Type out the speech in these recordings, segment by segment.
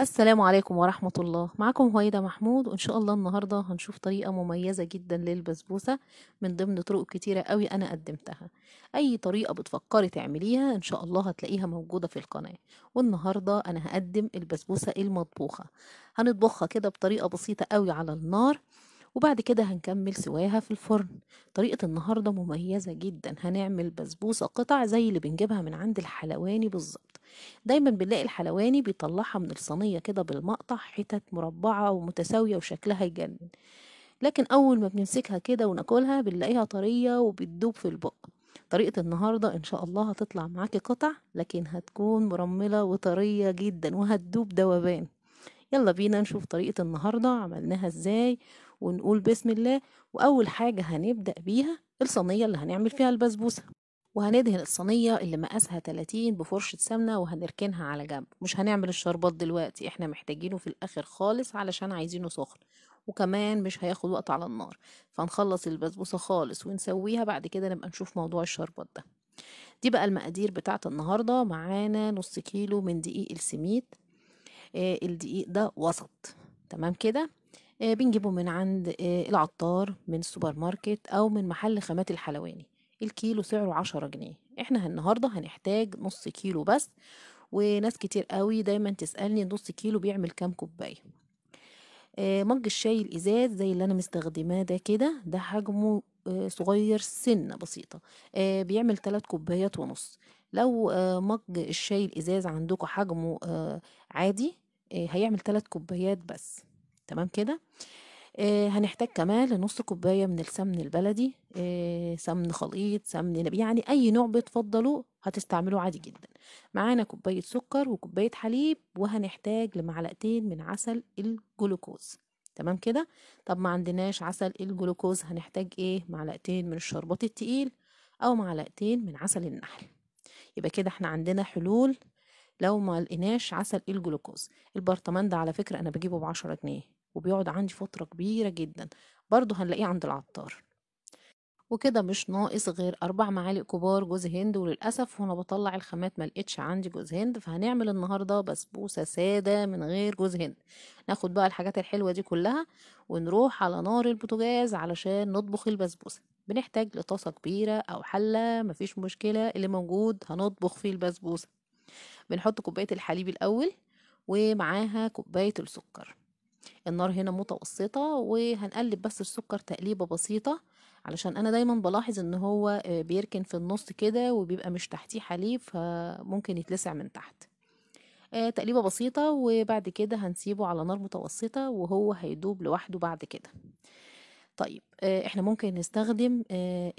السلام عليكم ورحمة الله معكم هويدا محمود وإن شاء الله النهاردة هنشوف طريقة مميزة جدا للبسبوسة من ضمن طرق كتيرة قوي أنا قدمتها أي طريقة بتفكري تعمليها إن شاء الله هتلاقيها موجودة في القناة والنهاردة أنا هقدم البسبوسة المطبوخة هنطبخها كده بطريقة بسيطة قوي على النار وبعد كده هنكمل سواها في الفرن طريقة النهاردة مميزة جدا هنعمل بسبوسة قطع زي اللي بنجيبها من عند الحلواني بالظبط دايما بنلاقي الحلواني بيطلعها من الصينية كده بالمقطع حتت مربعة ومتساوية وشكلها يجنن لكن أول ما بنمسكها كده وناكلها بنلاقيها طرية وبتدوب في البق طريقة النهاردة إن شاء الله هتطلع معاكي قطع لكن هتكون مرملة وطرية جدا وهتدوب دوبان يلا بينا نشوف طريقة النهاردة عملناها إزاي ونقول بسم الله وأول حاجة هنبدأ بيها الصينية اللي هنعمل فيها البسبوسة وهندهن الصينية اللي مقاسها 30 بفرشة سمنة وهنركنها على جنب مش هنعمل الشربات دلوقتي احنا محتاجينه في الآخر خالص علشان عايزينه سخن وكمان مش هياخد وقت على النار فنخلص البسبوسة خالص ونسويها بعد كده نبقى نشوف موضوع الشربات ده دي بقى المقادير بتاعة النهاردة معانا نص كيلو من دقيق السميد آه، الدقيق ده وسط تمام كده آه، بنجيبه من عند آه، العطار من السوبر ماركت أو من محل خامات الحلواني الكيلو سعره عشرة جنيه احنا النهاردة هنحتاج نص كيلو بس وناس كتير قوي دايما تسألني نص كيلو بيعمل كام كوباية آه، مج الشاي الإزاز زي اللي أنا مستخدماه ده كده ده حجمه صغير سنة بسيطة بيعمل تلات كوبايات ونص لو مج الشاي الإزاز عندكم حجمه عادي هيعمل تلات كوبايات بس تمام كده آه هنحتاج كمان لنص كوباية من السمن البلدي آه سمن خليط سمن نبي يعني أي نوع بتفضلوا هتستعملوه عادي جدا معانا كوباية سكر وكوباية حليب وهنحتاج لمعلقتين من عسل الجلوكوز تمام كده طب ما عندناش عسل الجلوكوز هنحتاج ايه معلقتين من الشربات التقيل او معلقتين من عسل النحل يبقى كده احنا عندنا حلول لو ما لقيناش عسل الجلوكوز البرطمان ده على فكرة انا بجيبه بعشرة جنيه وبيقعد عندي فترة كبيرة جدا برضو هنلاقيه عند العطار وكده مش ناقص غير أربع معالق كبار جوز هند وللأسف وأنا بطلع الخامات ملقتش عندي جوز هند فهنعمل النهاردة بسبوسة سادة من غير جوز هند ناخد بقى الحاجات الحلوة دي كلها ونروح على نار البوتاجاز علشان نطبخ البسبوسة بنحتاج لطاسة كبيرة أو حلة مفيش مشكلة اللي موجود هنطبخ فيه البسبوسة بنحط كوباية الحليب الأول ومعاها كوباية السكر النار هنا متوسطة وهنقلب بس السكر تقليبة بسيطة علشان انا دايما بلاحظ ان هو آه، بيركن في النص كده وبيبقى مش تحتيه حليب فممكن يتلسع من تحت آه، تقليبة بسيطة وبعد كده هنسيبه على نار متوسطة وهو هيدوب لوحده بعد كده طيب آه، احنا ممكن نستخدم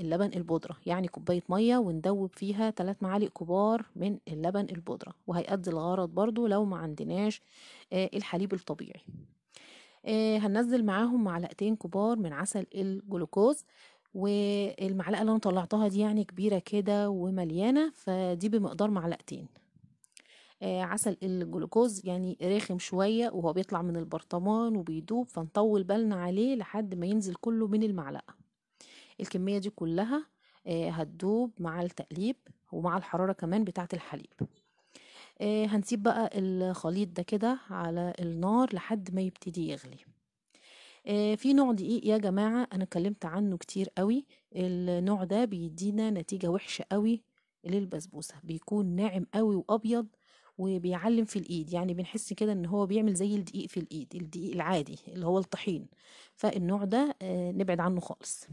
اللبن البودرة يعني كوباية مية وندوب فيها ثلاث معالق كبار من اللبن البودرة وهيأدي الغرض برضو لو ما عندناش الحليب الطبيعي آه، هنزل هننزل معاهم معلقتين كبار من عسل الجلوكوز والمعلقه اللي انا طلعتها دي يعني كبيره كده ومليانه فدي بمقدار معلقتين آه، عسل الجلوكوز يعني رخم شويه وهو بيطلع من البرطمان وبيدوب فنطول بالنا عليه لحد ما ينزل كله من المعلقه الكميه دي كلها آه، هتدوب مع التقليب ومع الحراره كمان بتاعه الحليب آه، هنسيب بقى الخليط ده كده على النار لحد ما يبتدي يغلي آه، في نوع دقيق يا جماعة أنا اتكلمت عنه كتير قوي النوع ده بيدينا نتيجة وحشة قوي للبسبوسة بيكون ناعم قوي وأبيض وبيعلم في الايد يعني بنحس كده ان هو بيعمل زي الدقيق في الايد الدقيق العادي اللي هو الطحين فالنوع ده آه، نبعد عنه خالص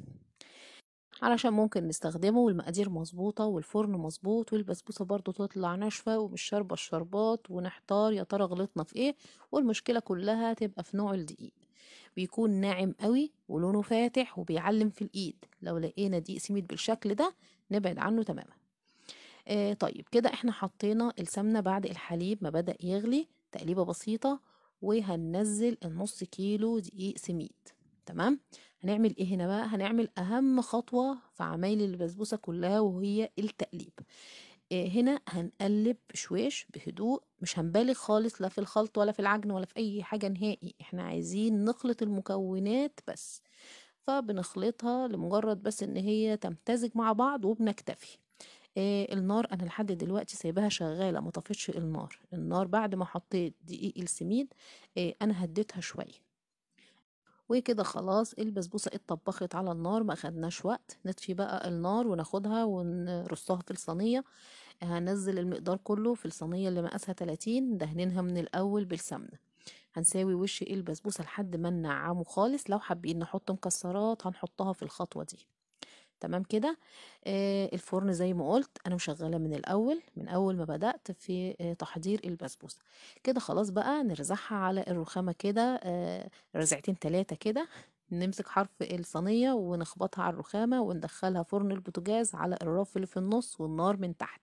علشان ممكن نستخدمه والمقادير مظبوطة والفرن مظبوط والبسبوسة برضو تطلع ناشفة ومش شاربة الشربات ونحتار يا ترى غلطنا في ايه والمشكلة كلها تبقى في نوع الدقيق بيكون ناعم قوي ولونه فاتح وبيعلم في الايد لو لقينا دقيق سميد بالشكل ده نبعد عنه تماما آه طيب كده احنا حطينا السمنة بعد الحليب ما بدأ يغلي تقليبة بسيطة وهننزل النص كيلو دقيق سميد تمام هنعمل ايه هنا بقى هنعمل اهم خطوه في عمايل البسبوسه كلها وهي التقليب آه، هنا هنقلب شويش بهدوء مش هنبالغ خالص لا في الخلط ولا في العجن ولا في اي حاجه نهائي احنا عايزين نخلط المكونات بس فبنخلطها لمجرد بس ان هي تمتزج مع بعض وبنكتفي إيه النار انا لحد دلوقتي سايباها شغاله ما طفتش النار النار بعد ما حطيت دقيق السميد إيه انا هديتها شويه وكده خلاص البسبوسه اتطبخت على النار ما خدناش وقت نطفي بقى النار وناخدها ونرصها في الصينيه هنزل المقدار كله في الصينيه اللي مقاسها 30 دهنينها من الاول بالسمنه هنساوي وش البسبوسه لحد ما ننعمه خالص لو حابين نحط مكسرات هنحطها في الخطوه دي تمام كده آه الفرن زي ما قلت انا مشغله من الاول من اول ما بدات في آه تحضير البسبوسه كده خلاص بقى نرزعها على الرخامه كده آه رزعتين ثلاثه كده نمسك حرف الصينيه ونخبطها على الرخامه وندخلها فرن البوتاجاز على الرف اللي في النص والنار من تحت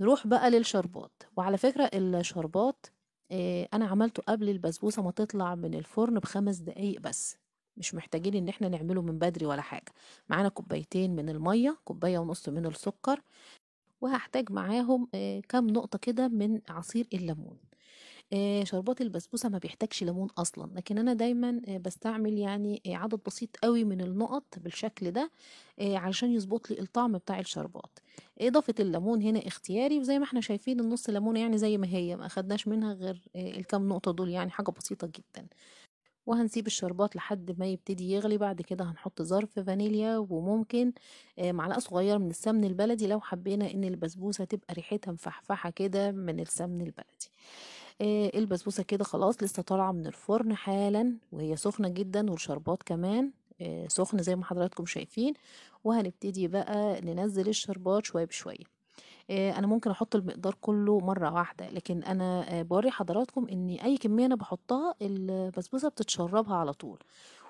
نروح بقى للشربات وعلى فكره الشربات انا عملته قبل البسبوسه ما تطلع من الفرن بخمس دقايق بس مش محتاجين ان احنا نعمله من بدري ولا حاجه معانا كوبايتين من الميه كوبايه ونص من السكر وهحتاج معاهم آه، كام نقطه كده من عصير الليمون آه، شربات البسبوسه ما بيحتاجش ليمون اصلا لكن انا دايما آه، بستعمل يعني عدد بسيط قوي من النقط بالشكل ده علشان يظبط لي الطعم بتاع الشربات اضافه الليمون هنا اختياري وزي ما احنا شايفين النص ليمونه يعني زي ما هي ما اخدناش منها غير الكام نقطه دول يعني حاجه بسيطه جدا وهنسيب الشربات لحد ما يبتدي يغلي بعد كده هنحط ظرف فانيليا وممكن آه، معلقه صغيره من السمن البلدي لو حبينا ان البسبوسه تبقى ريحتها مفحفحه كده من السمن البلدي آه، البسبوسه كده خلاص لسه طالعه من الفرن حالا وهي سخنه جدا والشربات كمان آه، سخن زي ما حضراتكم شايفين وهنبتدي بقى ننزل الشربات شويه بشويه آه، انا ممكن احط المقدار كله مره واحده لكن انا آه، بوري حضراتكم ان اي كميه انا بحطها البسبوسه بتتشربها على طول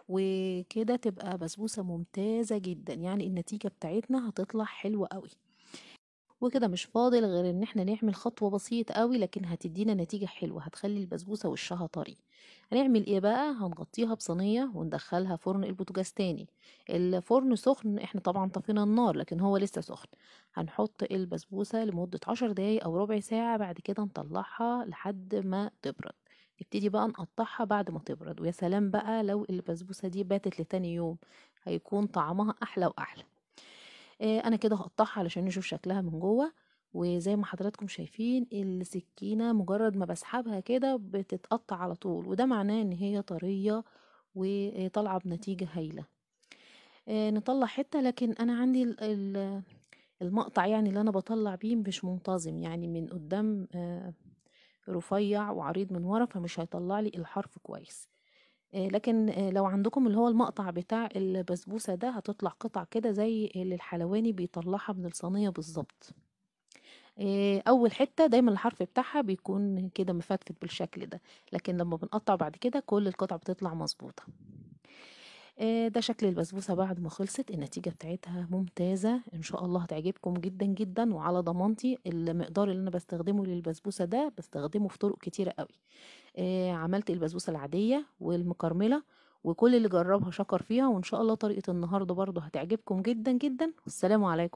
وكده تبقى بسبوسه ممتازه جدا يعني النتيجه بتاعتنا هتطلع حلوه قوي وكده مش فاضل غير ان احنا نعمل خطوة بسيطة قوي لكن هتدينا نتيجة حلوة هتخلي البسبوسة وشها طري هنعمل ايه بقى هنغطيها بصينية وندخلها فرن البوتجاز تاني الفرن سخن احنا طبعا طفينا النار لكن هو لسه سخن هنحط البسبوسة لمدة عشر دقايق او ربع ساعة بعد كده نطلعها لحد ما تبرد نبتدي بقى نقطعها بعد ما تبرد ويا سلام بقى لو البسبوسة دي باتت لتاني يوم هيكون طعمها احلى واحلى آه، انا كده هقطعها علشان نشوف شكلها من جوه وزي ما حضراتكم شايفين السكينة مجرد ما بسحبها كده بتتقطع على طول وده معناه ان هي طرية وطالعة بنتيجة هايلة آه، نطلع حتة لكن انا عندي المقطع يعني اللي انا بطلع بيه مش منتظم يعني من قدام آه، رفيع وعريض من ورا فمش هيطلع لي الحرف كويس آه، لكن آه، لو عندكم اللي هو المقطع بتاع البسبوسة ده هتطلع قطع كده زي اللي الحلواني بيطلعها من الصينية بالظبط آه، اول حته دايما الحرف بتاعها بيكون كده مفتفت بالشكل ده لكن لما بنقطع بعد كده كل القطع بتطلع مظبوطه آه، ده شكل البسبوسة بعد ما خلصت النتيجة بتاعتها ممتازة ان شاء الله هتعجبكم جدا جدا وعلى ضمانتي المقدار اللي انا بستخدمه للبسبوسة ده بستخدمه في طرق كتيرة قوي آه، عملت البسبوسة العادية والمكرملة وكل اللي جربها شكر فيها وان شاء الله طريقة النهاردة برضو هتعجبكم جدا جدا والسلام عليكم